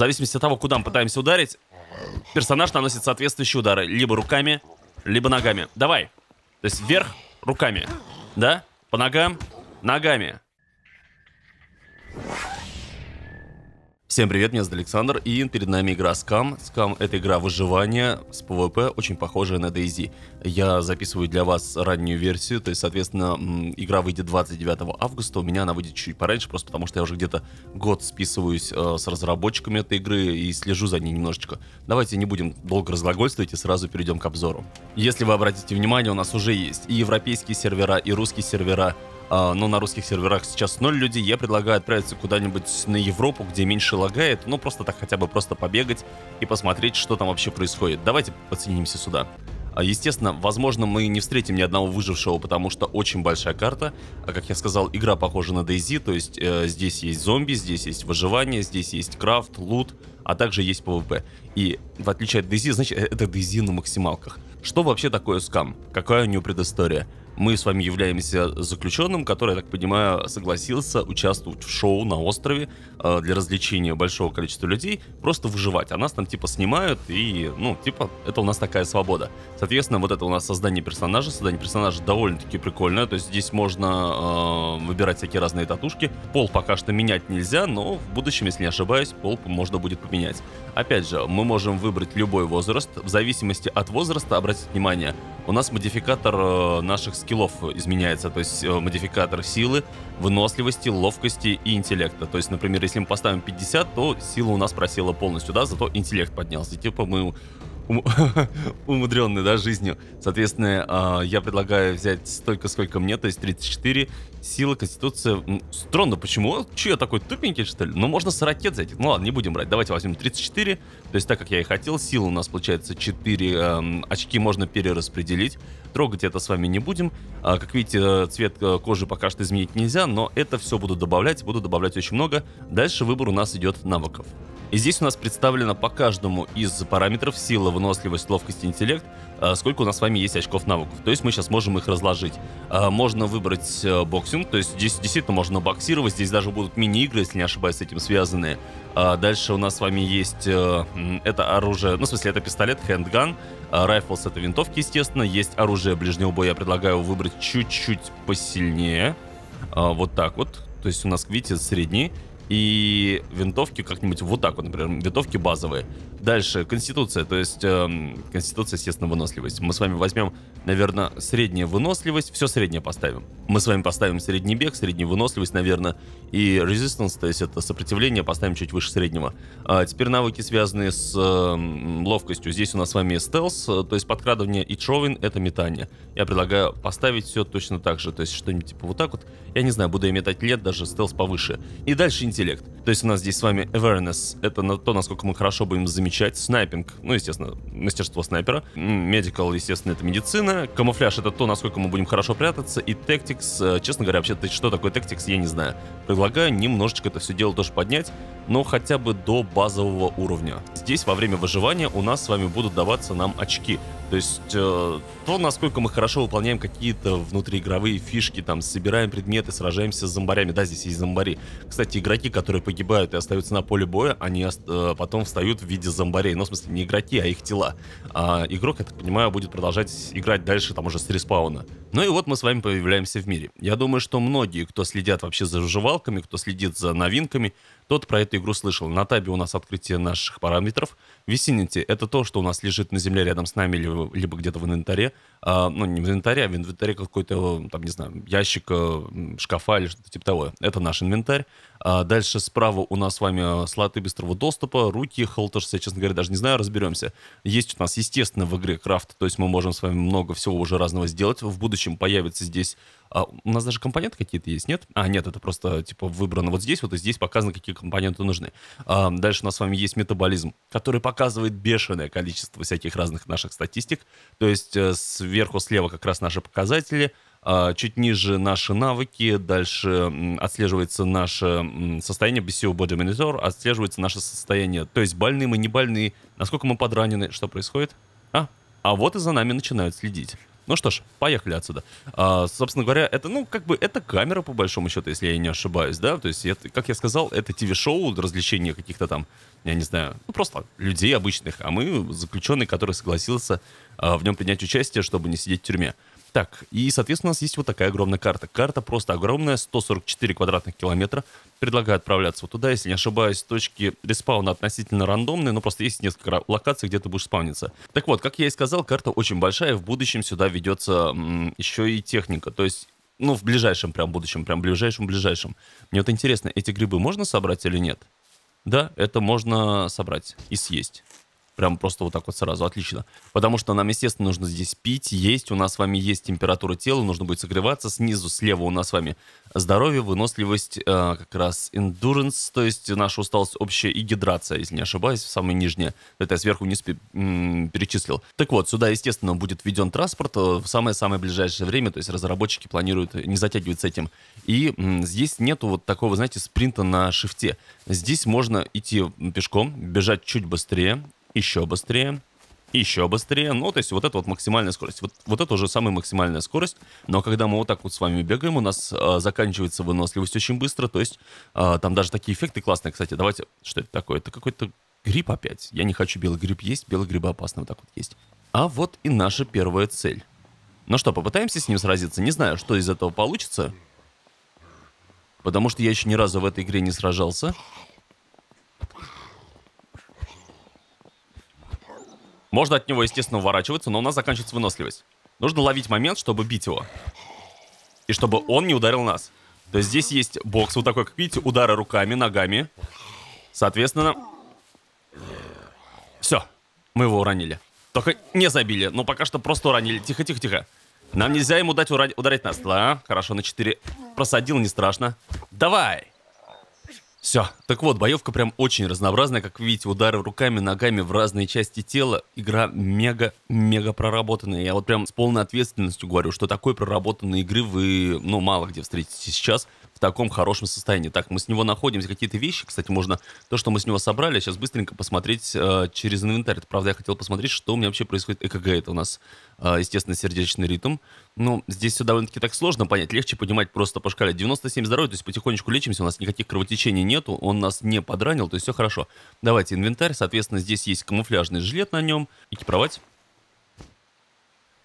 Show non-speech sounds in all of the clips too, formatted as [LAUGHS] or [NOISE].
зависимости от того, куда мы пытаемся ударить, персонаж наносит соответствующие удары. Либо руками, либо ногами. Давай. То есть вверх руками. Да? По ногам ногами. Всем привет, меня зовут Александр, и перед нами игра Scam. Scam — это игра выживания с PvP, очень похожая на DayZ. Я записываю для вас раннюю версию, то есть, соответственно, игра выйдет 29 августа, у меня она выйдет чуть пораньше, просто потому что я уже где-то год списываюсь э, с разработчиками этой игры и слежу за ней немножечко. Давайте не будем долго разглагольствовать и сразу перейдем к обзору. Если вы обратите внимание, у нас уже есть и европейские сервера, и русские сервера, э, ну, на русских серверах сейчас ноль людей, я предлагаю отправиться куда-нибудь на Европу, где меньше лагает, ну, просто так хотя бы просто побегать и посмотреть, что там вообще происходит. Давайте подсоединимся сюда. А, естественно, возможно, мы не встретим ни одного выжившего, потому что очень большая карта. А как я сказал, игра похожа на DayZ, то есть э, здесь есть зомби, здесь есть выживание, здесь есть крафт, лут, а также есть PvP. И в отличие от DayZ, значит, э, это DayZ на максималках. Что вообще такое скам? Какая у нее предыстория? Мы с вами являемся заключенным, который, я так понимаю, согласился участвовать в шоу на острове э, для развлечения большого количества людей, просто выживать. А нас там типа снимают, и, ну, типа, это у нас такая свобода. Соответственно, вот это у нас создание персонажа. Создание персонажа довольно-таки прикольное. То есть здесь можно э, выбирать всякие разные татушки. Пол пока что менять нельзя, но в будущем, если не ошибаюсь, пол можно будет поменять. Опять же, мы можем выбрать любой возраст. В зависимости от возраста, обратите внимание, у нас модификатор э, наших скиллов скиллов изменяется, то есть э, модификатор силы, выносливости, ловкости и интеллекта. То есть, например, если мы поставим 50, то сила у нас просела полностью, да, зато интеллект поднялся. Типа мы ум... [LAUGHS] умудренный, да, жизнью. Соответственно, а, я предлагаю взять столько, сколько мне, то есть 34. Сила, конституция. Странно, почему? Че, я такой тупенький, что ли? Ну, можно с ракет зайти. Ну ладно, не будем брать. Давайте возьмем 34. То есть, так как я и хотел, сила у нас получается 4. Эм, очки можно перераспределить. Трогать это с вами не будем. А, как видите, цвет э, кожи пока что изменить нельзя, но это все буду добавлять. Буду добавлять очень много. Дальше выбор у нас идет навыков. И здесь у нас представлено по каждому из параметров сила, выносливость, ловкость, интеллект, э, сколько у нас с вами есть очков навыков. То есть мы сейчас можем их разложить. Э, можно выбрать э, боксинг, то есть здесь действительно можно боксировать, здесь даже будут мини-игры, если не ошибаюсь, с этим связанные. Дальше у нас с вами есть это оружие, ну, в смысле, это пистолет, хендган, райфлс это винтовки, естественно, есть оружие ближнего боя, я предлагаю выбрать чуть-чуть посильнее. Вот так вот, то есть у нас, видите, средний и винтовки как-нибудь вот так вот, например, винтовки базовые. Дальше, конституция, то есть э, конституция, естественно, выносливость. Мы с вами возьмем, наверное, средняя выносливость, все среднее поставим. Мы с вами поставим средний бег, среднюю выносливость, наверное, и resistance, то есть это сопротивление, поставим чуть выше среднего. А теперь навыки, связанные с э, ловкостью. Здесь у нас с вами стелс, э, то есть подкрадывание, и тровин — это метание. Я предлагаю поставить все точно так же, то есть что-нибудь типа вот так вот. Я не знаю, буду я метать лет, даже стелс повыше. И дальше интересно интеллект. То есть у нас здесь с вами awareness — это на то, насколько мы хорошо будем замечать. Снайпинг — ну, естественно, мастерство снайпера. Medical, естественно, это медицина. Камуфляж — это то, насколько мы будем хорошо прятаться. И tactics, э, честно говоря, вообще-то что такое tactics, я не знаю. Предлагаю немножечко это все дело тоже поднять, но хотя бы до базового уровня. Здесь во время выживания у нас с вами будут даваться нам очки. То есть э, то, насколько мы хорошо выполняем какие-то внутриигровые фишки, там, собираем предметы, сражаемся с зомбарями. Да, здесь есть зомбари. Кстати, игроки, которые погибают и остаются на поле боя, они э, потом встают в виде зомбарей. Ну, в смысле, не игроки, а их тела. А игрок, я так понимаю, будет продолжать играть дальше, там, уже с респауна. Ну и вот мы с вами появляемся в мире. Я думаю, что многие, кто следят вообще за жевалками, кто следит за новинками, кто-то про эту игру слышал. На табе у нас открытие наших параметров. Vicinity — это то, что у нас лежит на земле рядом с нами, либо, либо где-то в инвентаре. А, ну, не в инвентаре, а в инвентаре какой-то, там, не знаю, ящик, э, шкафа или что-то типа того. Это наш инвентарь. А дальше справа у нас с вами слоты быстрого доступа, руки, холтерс, я, честно говоря, даже не знаю, разберемся. Есть у нас, естественно, в игре крафт, то есть мы можем с вами много всего уже разного сделать. В будущем появится здесь а у нас даже компоненты какие-то есть, нет? А, нет, это просто, типа, выбрано вот здесь, вот и здесь показано, какие компоненты нужны. А, дальше у нас с вами есть метаболизм, который показывает бешеное количество всяких разных наших статистик. То есть э, сверху слева как раз наши показатели, а, чуть ниже наши навыки, дальше отслеживается наше состояние, BCO Body Monitor, отслеживается наше состояние, то есть больные мы, не больные, насколько мы подранены, что происходит? А, а вот и за нами начинают следить. Ну что ж, поехали отсюда. А, собственно говоря, это, ну, как бы, это камера, по большому счету, если я не ошибаюсь, да? То есть, это, как я сказал, это ТВ-шоу, развлечение каких-то там, я не знаю, ну, просто людей обычных, а мы заключенные, который согласился а, в нем принять участие, чтобы не сидеть в тюрьме. Так, и, соответственно, у нас есть вот такая огромная карта. Карта просто огромная, 144 квадратных километра. Предлагаю отправляться вот туда, если не ошибаюсь, точки респауна относительно рандомные, но просто есть несколько локаций, где ты будешь спавниться. Так вот, как я и сказал, карта очень большая, и в будущем сюда ведется еще и техника. То есть ну, в ближайшем прям будущем, прям ближайшем-ближайшем. Мне вот интересно, эти грибы можно собрать или нет? Да, это можно собрать и съесть. Прям просто вот так вот сразу, отлично. Потому что нам, естественно, нужно здесь пить, есть. У нас с вами есть температура тела, нужно будет согреваться. Снизу, слева у нас с вами здоровье, выносливость, э, как раз endurance, то есть наша усталость общая и гидрация, если не ошибаюсь, самая нижняя. Это я сверху вниз перечислил. Так вот, сюда, естественно, будет введен транспорт э, в самое-самое ближайшее время, то есть разработчики планируют не затягивать с этим. И здесь нету вот такого, знаете, спринта на шифте. Здесь можно идти пешком, бежать чуть быстрее, еще быстрее, еще быстрее. Ну, то есть вот это вот максимальная скорость. Вот, вот это уже самая максимальная скорость. Но когда мы вот так вот с вами бегаем, у нас э, заканчивается выносливость очень быстро. То есть э, там даже такие эффекты классные. Кстати, давайте... Что это такое? Это какой-то гриб опять. Я не хочу белый гриб есть. Белый гриб опасно вот так вот есть. А вот и наша первая цель. Ну что, попытаемся с ним сразиться? Не знаю, что из этого получится. Потому что я еще ни разу в этой игре не сражался. Можно от него, естественно, уворачиваться, но у нас заканчивается выносливость. Нужно ловить момент, чтобы бить его. И чтобы он не ударил нас. То есть здесь есть бокс вот такой, как видите, удары руками, ногами. Соответственно... Все, мы его уронили. Только не забили, но пока что просто уронили. Тихо-тихо-тихо. Нам нельзя ему дать ура... ударить нас. Да, хорошо, на 4. Просадил, не страшно. Давай! Все. Так вот, боевка прям очень разнообразная. Как видите, удары руками, ногами в разные части тела. Игра мега-мега проработанная. Я вот прям с полной ответственностью говорю, что такой проработанной игры вы, ну, мало где встретите сейчас в таком хорошем состоянии. Так, мы с него находимся, какие-то вещи, кстати, можно, то, что мы с него собрали, сейчас быстренько посмотреть э, через инвентарь. Это, правда, я хотел посмотреть, что у меня вообще происходит. ЭКГ это у нас, э, естественно, сердечный ритм. Ну, здесь все довольно-таки так сложно понять, легче понимать просто по шкале. 97 здоровья, то есть потихонечку лечимся, у нас никаких кровотечений нету, он нас не подранил, то есть все хорошо. Давайте инвентарь, соответственно, здесь есть камуфляжный жилет на нем, экипровать.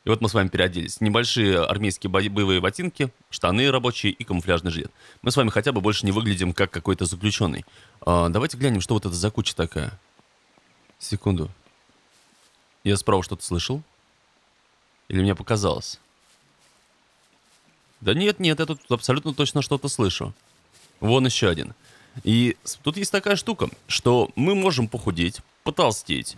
И вот мы с вами переоделись. Небольшие армейские боевые ботинки, штаны рабочие и камуфляжный жилет. Мы с вами хотя бы больше не выглядим как какой-то заключенный. А, давайте глянем, что вот это за куча такая. Секунду. Я справа что-то слышал? Или мне показалось? Да нет, нет, я тут абсолютно точно что-то слышу. Вон еще один. И тут есть такая штука, что мы можем похудеть, потолстеть,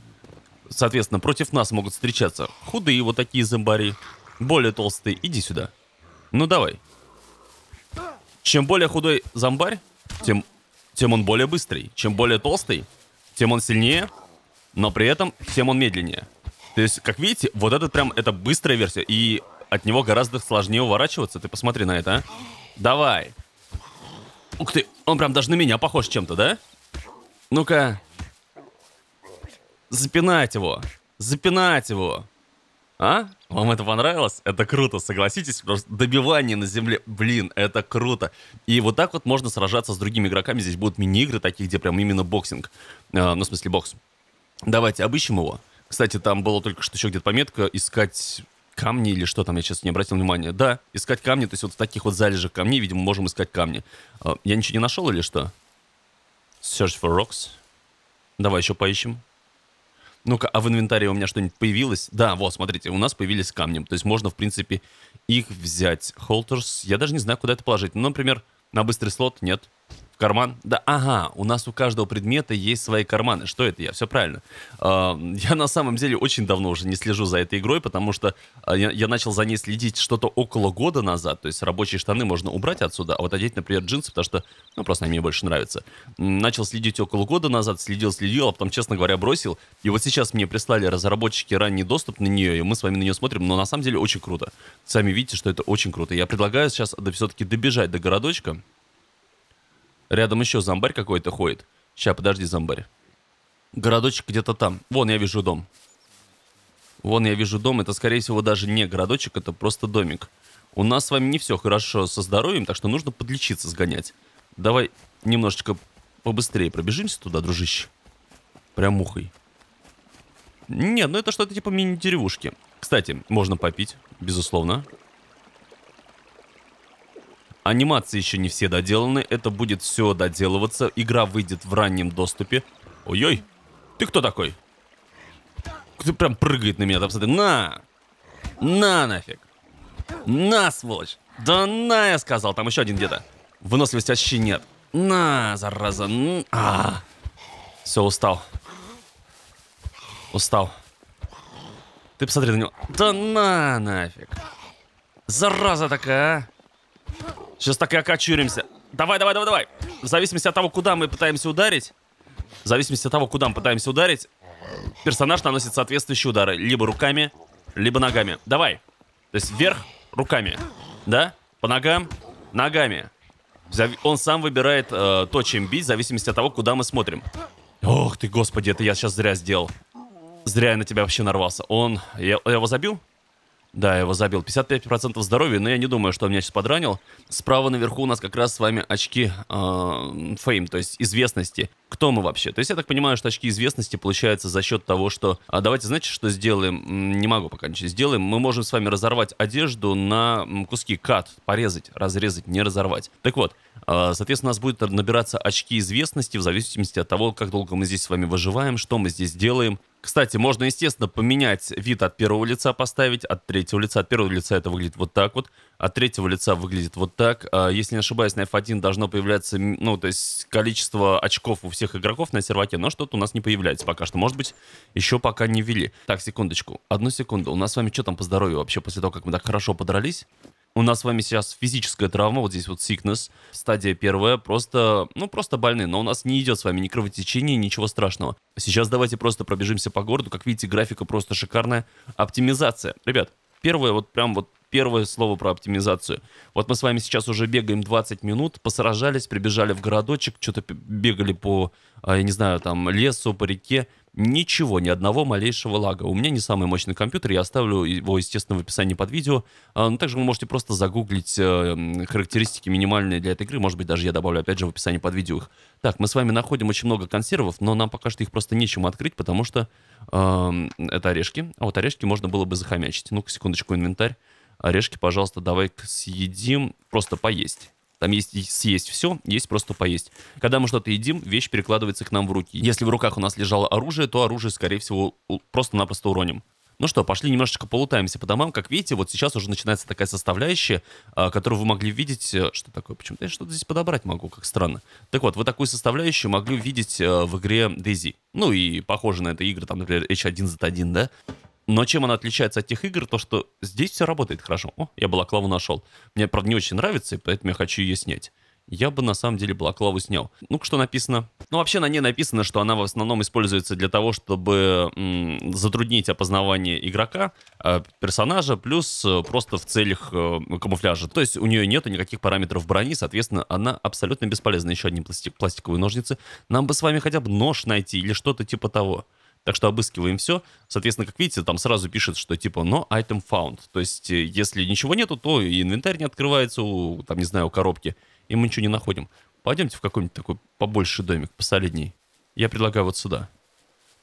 Соответственно, против нас могут встречаться худые вот такие зомбари, более толстые. Иди сюда. Ну, давай. Чем более худой зомбарь, тем, тем он более быстрый. Чем более толстый, тем он сильнее, но при этом тем он медленнее. То есть, как видите, вот этот прям, это быстрая версия, и от него гораздо сложнее уворачиваться. Ты посмотри на это, а. Давай. Ух ты, он прям даже на меня похож чем-то, да? Ну-ка запинать его, запинать его. А? Вам это понравилось? Это круто, согласитесь? Просто добивание на земле, блин, это круто. И вот так вот можно сражаться с другими игроками. Здесь будут мини-игры такие, где прям именно боксинг. Э, ну, в смысле, бокс. Давайте обыщем его. Кстати, там было только что еще где-то пометка «Искать камни» или что там, я сейчас не обратил внимания. Да, искать камни, то есть вот в таких вот залежах камней, видимо, можем искать камни. Э, я ничего не нашел или что? Search for rocks. Давай еще поищем. Ну-ка, а в инвентаре у меня что-нибудь появилось? Да, вот, смотрите, у нас появились камни. То есть можно, в принципе, их взять. Холтерс, я даже не знаю, куда это положить. Ну, например, на быстрый слот нет карман? Да, ага, у нас у каждого предмета есть свои карманы. Что это я? Все правильно. А, я на самом деле очень давно уже не слежу за этой игрой, потому что а, я начал за ней следить что-то около года назад. То есть рабочие штаны можно убрать отсюда, а вот одеть, например, джинсы, потому что, ну, просто они мне больше нравятся. Начал следить около года назад, следил, следил, а потом, честно говоря, бросил. И вот сейчас мне прислали разработчики ранний доступ на нее, и мы с вами на нее смотрим, но на самом деле очень круто. Сами видите, что это очень круто. Я предлагаю сейчас да все-таки добежать до городочка, Рядом еще зомбарь какой-то ходит. Сейчас, подожди, зомбарь. Городочек где-то там. Вон я вижу дом. Вон я вижу дом. Это, скорее всего, даже не городочек, это просто домик. У нас с вами не все хорошо со здоровьем, так что нужно подлечиться, сгонять. Давай немножечко побыстрее пробежимся туда, дружище. Прям ухой. Нет, ну это что-то типа мини-деревушки. Кстати, можно попить, безусловно. Анимации еще не все доделаны, это будет все доделываться. Игра выйдет в раннем доступе. Ой-ой, ты кто такой? Ты прям прыгает на меня, там смотри. На! На нафиг! На, сволочь! Да на, я сказал, там еще один где-то. Выносливости вообще нет. На, зараза. Н а, Все, устал. Устал. Ты посмотри на него. Да на нафиг. Зараза такая, а. Сейчас так и окочуримся. Давай, давай, давай, давай. В зависимости от того, куда мы пытаемся ударить, в зависимости от того, куда мы пытаемся ударить, персонаж наносит соответствующие удары. Либо руками, либо ногами. Давай. То есть вверх руками. Да? По ногам ногами. Он сам выбирает э, то, чем бить, в зависимости от того, куда мы смотрим. Ох ты, господи, это я сейчас зря сделал. Зря я на тебя вообще нарвался. Он... Я, я его забил? Да, его забил. 55% здоровья, но я не думаю, что он меня сейчас подранил. Справа наверху у нас как раз с вами очки э, то есть известности. Кто мы вообще? То есть я так понимаю, что очки известности получаются за счет того, что... А давайте, знаете, что сделаем? Не могу пока ничего сделаем. Мы можем с вами разорвать одежду на куски кат, порезать, разрезать, не разорвать. Так вот, э, соответственно, у нас будет набираться очки известности в зависимости от того, как долго мы здесь с вами выживаем, что мы здесь делаем, кстати, можно, естественно, поменять вид от первого лица поставить, от третьего лица. От первого лица это выглядит вот так вот, от третьего лица выглядит вот так. А, если не ошибаюсь, на F1 должно появляться, ну, то есть количество очков у всех игроков на серваке, но что-то у нас не появляется пока что. Может быть, еще пока не ввели. Так, секундочку, одну секунду. У нас с вами что там по здоровью вообще после того, как мы так хорошо подрались? У нас с вами сейчас физическая травма, вот здесь вот sickness, стадия первая, просто, ну, просто больны, но у нас не идет с вами ни кровотечение, ничего страшного. Сейчас давайте просто пробежимся по городу, как видите, графика просто шикарная. Оптимизация. Ребят, первое, вот прям вот первое слово про оптимизацию. Вот мы с вами сейчас уже бегаем 20 минут, посражались, прибежали в городочек, что-то бегали по, а, я не знаю, там, лесу, по реке. Ничего, ни одного малейшего лага. У меня не самый мощный компьютер, я оставлю его, естественно, в описании под видео. А, но ну, также вы можете просто загуглить э, характеристики минимальные для этой игры. Может быть, даже я добавлю, опять же, в описании под видео их. Так, мы с вами находим очень много консервов, но нам пока что их просто нечем открыть, потому что э, это орешки. А вот орешки можно было бы захомячить. Ну-ка, секундочку, инвентарь. Орешки, пожалуйста, давай съедим. Просто поесть. Там есть съесть все, есть просто поесть. Когда мы что-то едим, вещь перекладывается к нам в руки. Если в руках у нас лежало оружие, то оружие, скорее всего, просто-напросто уроним. Ну что, пошли немножечко полутаемся по домам. Как видите, вот сейчас уже начинается такая составляющая, а, которую вы могли видеть... Э, что такое? Почему-то я что-то здесь подобрать могу, как странно. Так вот, вы такую составляющую могли видеть э, в игре Дейзи. Ну и похоже на это игры, там, например, H1Z1, да? Но чем она отличается от тех игр, то что здесь все работает хорошо. О, я балаклаву нашел. Мне, правда, не очень нравится, и поэтому я хочу ее снять. Я бы на самом деле балаклаву снял. Ну, что написано? Ну, вообще на ней написано, что она в основном используется для того, чтобы м, затруднить опознавание игрока, э, персонажа, плюс э, просто в целях э, камуфляжа. То есть у нее нет никаких параметров брони, соответственно, она абсолютно бесполезна. Еще одни пластик, пластиковые ножницы. Нам бы с вами хотя бы нож найти или что-то типа того. Так что обыскиваем все. Соответственно, как видите, там сразу пишет, что типа no item found. То есть, э, если ничего нету, то и инвентарь не открывается, у, там, не знаю, у коробки. И мы ничего не находим. Пойдемте в какой-нибудь такой побольше домик, посолидней. Я предлагаю вот сюда.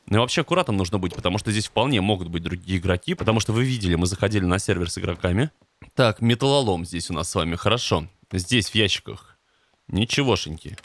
Ну и вообще аккуратным нужно быть, потому что здесь вполне могут быть другие игроки, потому что вы видели, мы заходили на сервер с игроками. Так, металлолом здесь у нас с вами, хорошо. Здесь в ящиках. Ничегошеньки.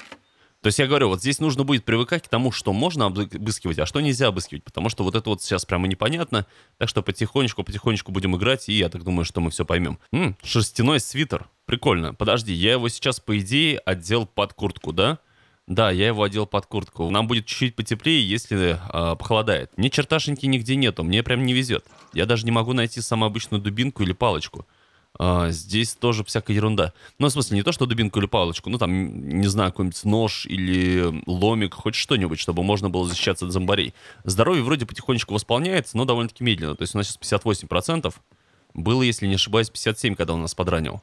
То есть я говорю, вот здесь нужно будет привыкать к тому, что можно обыскивать, а что нельзя обыскивать, потому что вот это вот сейчас прямо непонятно. Так что потихонечку-потихонечку будем играть, и я так думаю, что мы все поймем. М, шерстяной свитер. Прикольно. Подожди, я его сейчас, по идее, отдел под куртку, да? Да, я его одел под куртку. Нам будет чуть-чуть потеплее, если э, похолодает. Мне черташеньки нигде нету, мне прям не везет. Я даже не могу найти самую обычную дубинку или палочку. А, здесь тоже всякая ерунда. Ну, в смысле, не то, что дубинку или палочку, ну, там, не знаю, какой-нибудь нож или ломик, хоть что-нибудь, чтобы можно было защищаться от зомбарей. Здоровье вроде потихонечку восполняется, но довольно-таки медленно. То есть у нас сейчас 58%. Было, если не ошибаюсь, 57, когда он нас подранил.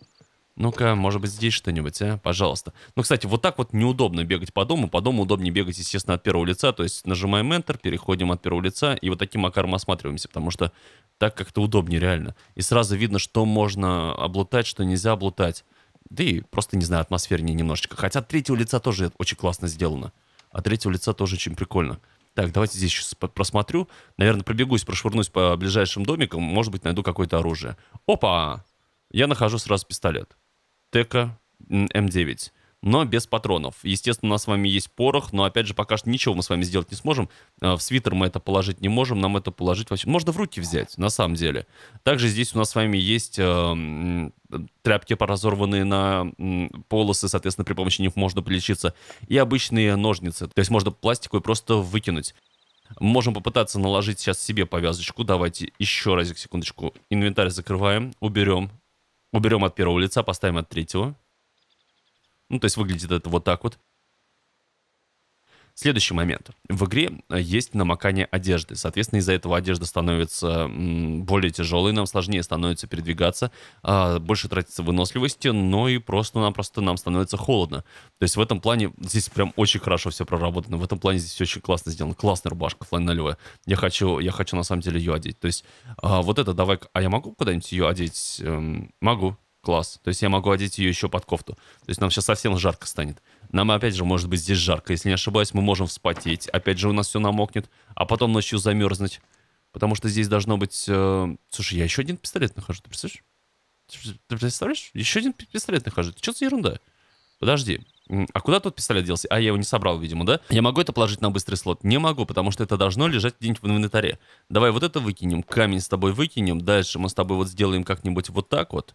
Ну-ка, может быть, здесь что-нибудь, а? Пожалуйста. Ну, кстати, вот так вот неудобно бегать по дому. По дому удобнее бегать, естественно, от первого лица. То есть нажимаем Enter, переходим от первого лица и вот таким макаром осматриваемся, потому что так как-то удобнее реально. И сразу видно, что можно облутать, что нельзя облутать. Да и просто, не знаю, атмосфернее немножечко. Хотя от третьего лица тоже очень классно сделано. а третьего лица тоже очень прикольно. Так, давайте здесь сейчас просмотрю. Наверное, пробегусь, прошвырнусь по ближайшим домикам. Может быть, найду какое-то оружие. Опа! Я нахожу сразу пистолет. Тека М9 но без патронов. Естественно, у нас с вами есть порох, но опять же, пока что ничего мы с вами сделать не сможем. Э, в свитер мы это положить не можем, нам это положить вообще... Можно в руки взять, на самом деле. Также здесь у нас с вами есть э, тряпки, поразорванные на э, полосы, соответственно, при помощи них можно полечиться. И обычные ножницы, то есть можно пластиковые просто выкинуть. Можем попытаться наложить сейчас себе повязочку. Давайте еще разик, секундочку. Инвентарь закрываем, уберем. Уберем от первого лица, поставим от третьего. Ну, то есть выглядит это вот так вот. Следующий момент. В игре э, есть намокание одежды. Соответственно, из-за этого одежда становится более тяжелой, нам сложнее становится передвигаться, а, больше тратится выносливости, но и просто-напросто нам становится холодно. То есть в этом плане здесь прям очень хорошо все проработано. В этом плане здесь все очень классно сделано. Классная рубашка фланелевая. Я хочу, я хочу на самом деле ее одеть. То есть а, вот это давай... А я могу куда-нибудь ее одеть? Эм, могу. Класс. То есть я могу одеть ее еще под кофту. То есть нам сейчас совсем жарко станет. Нам, опять же, может быть здесь жарко. Если не ошибаюсь, мы можем вспотеть. Опять же, у нас все намокнет. А потом ночью замерзнуть. Потому что здесь должно быть... Э, слушай, я еще один пистолет нахожу. Ты представляешь? Ты представляешь? Еще один пистолет нахожу. Что за ерунда? Подожди. А куда тот пистолет делся? А, я его не собрал, видимо, да? Я могу это положить на быстрый слот? Не могу, потому что это должно лежать где-нибудь в инвентаре. Давай вот это выкинем, камень с тобой выкинем, дальше мы с тобой вот сделаем как-нибудь вот так вот.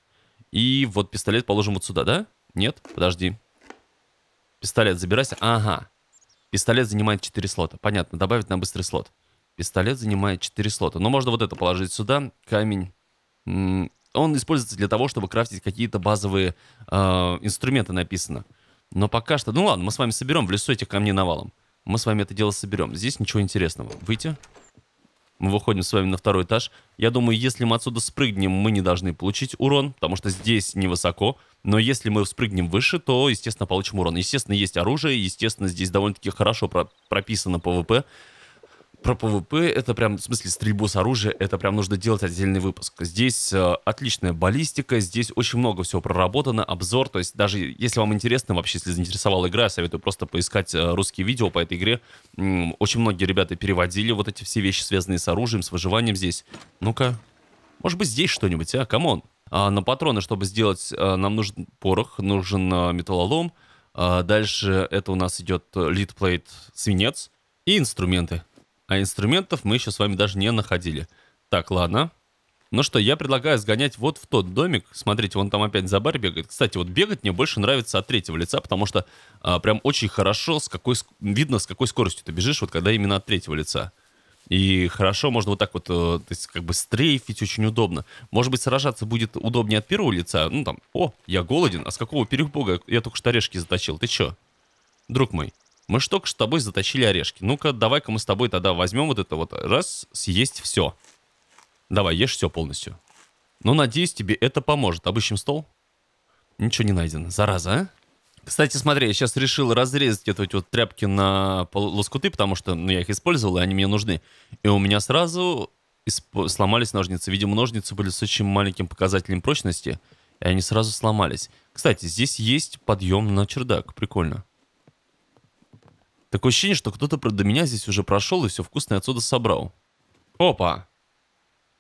И вот пистолет положим вот сюда, да? Нет? Подожди. Пистолет забирайся. Ага. Пистолет занимает 4 слота. Понятно, добавить на быстрый слот. Пистолет занимает 4 слота. Но можно вот это положить сюда. Камень. Он используется для того, чтобы крафтить какие-то базовые э, инструменты написано. Но пока что... Ну ладно, мы с вами соберем в лесу этих камней навалом. Мы с вами это дело соберем. Здесь ничего интересного. Выйти. Мы выходим с вами на второй этаж. Я думаю, если мы отсюда спрыгнем, мы не должны получить урон, потому что здесь невысоко. Но если мы спрыгнем выше, то, естественно, получим урон. Естественно, есть оружие, естественно, здесь довольно-таки хорошо прописано ПВП про ПВП это прям, в смысле, стрельбу с оружия, это прям нужно делать отдельный выпуск. Здесь э, отличная баллистика, здесь очень много всего проработано, обзор, то есть даже если вам интересно, вообще, если заинтересовала игра, я советую просто поискать э, русские видео по этой игре. М-м, очень многие ребята переводили вот эти все вещи, связанные с оружием, с выживанием здесь. Ну-ка, может быть, здесь что-нибудь, а? Камон. А, на патроны, чтобы сделать, а, нам нужен порох, нужен а, металлолом, а, дальше это у нас идет литплейт свинец и инструменты. А инструментов мы еще с вами даже не находили. Так, ладно. Ну что, я предлагаю сгонять вот в тот домик. Смотрите, вон там опять забар бегает. Кстати, вот бегать мне больше нравится от третьего лица, потому что а, прям очень хорошо с какой, видно, с какой скоростью ты бежишь, вот когда именно от третьего лица. И хорошо можно вот так вот, э, то есть как бы стрейфить очень удобно. Может быть, сражаться будет удобнее от первого лица. Ну там, о, я голоден, а с какого перебога я только что орешки заточил, ты чё? Друг мой. Мы ж только с тобой затащили орешки. Ну-ка, давай-ка мы с тобой тогда возьмем вот это вот. Раз, съесть все. Давай, ешь все полностью. Ну, надеюсь, тебе это поможет. Обыщем стол. Ничего не найдено. Зараза, а? Кстати, смотри, я сейчас решил разрезать эти вот тряпки на лоскуты, потому что ну, я их использовал, и они мне нужны. И у меня сразу сломались ножницы. Видимо, ножницы были с очень маленьким показателем прочности, и они сразу сломались. Кстати, здесь есть подъем на чердак. Прикольно. Такое ощущение, что кто-то до меня здесь уже прошел и все вкусное отсюда собрал. Опа!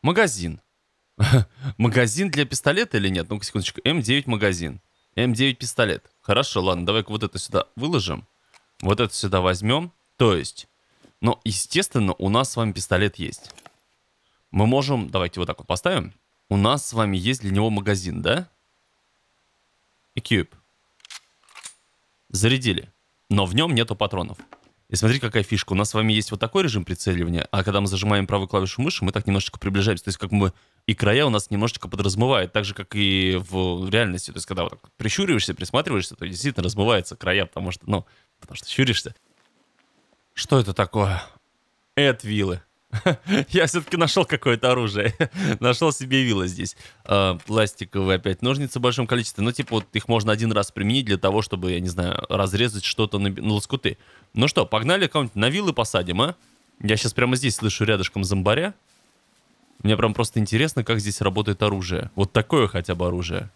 Магазин. [LAUGHS] магазин для пистолета или нет? Ну-ка, секундочку. М9 магазин. М9 пистолет. Хорошо, ладно, давай-ка вот это сюда выложим. Вот это сюда возьмем. То есть, ну, естественно, у нас с вами пистолет есть. Мы можем, давайте вот так вот поставим. У нас с вами есть для него магазин, да? Экьюб. Зарядили но в нем нету патронов. И смотри какая фишка. У нас с вами есть вот такой режим прицеливания, а когда мы зажимаем правую клавишу мыши, мы так немножечко приближаемся. То есть как мы и края у нас немножечко подразмывает, так же, как и в реальности. То есть когда вот так прищуриваешься, присматриваешься, то действительно размывается края, потому что, ну, потому что щуришься. Что это такое? Эд вилы. [LAUGHS] Я все-таки нашел какое-то оружие. [LAUGHS] нашел себе вилла здесь. А, пластиковые опять ножницы в большом количестве. Ну, типа, вот их можно один раз применить для того, чтобы, я не знаю, разрезать что-то на, на лоскуты. Ну что, погнали кого-нибудь на виллы посадим, а? Я сейчас прямо здесь слышу рядышком зомбаря. Мне прям просто интересно, как здесь работает оружие. Вот такое хотя бы оружие.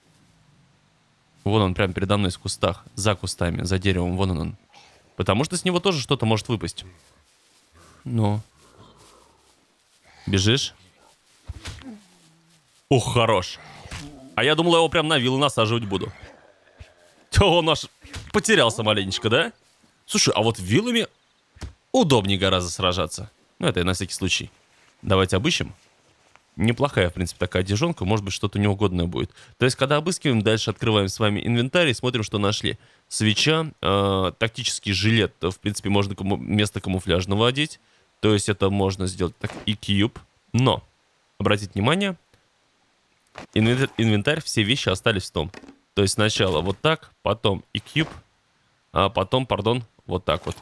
Вон он прямо передо мной в кустах. За кустами, за деревом, вон он Потому что с него тоже что-то может выпасть. Но... Ну. Бежишь? Ух, хорош. А я думал, я его прям на виллы насаживать буду. Тё, он аж потерялся маленечко, да? Слушай, а вот вилами удобнее гораздо сражаться. Ну, это я на всякий случай. Давайте обыщем. Неплохая, в принципе, такая одежонка. Может быть, что-то неугодное будет. То есть, когда обыскиваем, дальше открываем с вами инвентарь и смотрим, что нашли. Свеча, э, тактический жилет. В принципе, можно кому вместо камуфляжного одеть. То есть это можно сделать так и кьюб. Но, обратите внимание, инвентарь, все вещи остались в том. То есть сначала вот так, потом и кьюб, а потом, пардон, вот так вот.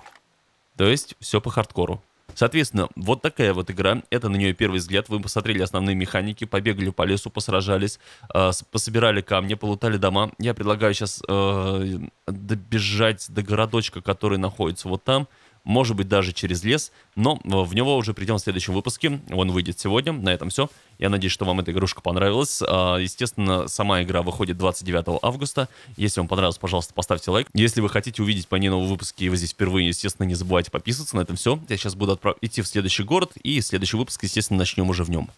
То есть все по хардкору. Соответственно, вот такая вот игра. Это на нее первый взгляд. Вы посмотрели основные механики, побегали по лесу, посражались, э, пособирали камни, полутали дома. Я предлагаю сейчас э, добежать до городочка, который находится вот там может быть, даже через лес, но э, в него уже придем в следующем выпуске, он выйдет сегодня, на этом все. Я надеюсь, что вам эта игрушка понравилась. А, естественно, сама игра выходит 29 августа. Если вам понравилось, пожалуйста, поставьте лайк. Если вы хотите увидеть по ней новые выпуски, и вы здесь впервые, естественно, не забывайте подписываться. На этом все. Я сейчас буду идти в следующий город, и следующий выпуск, естественно, начнем уже в нем.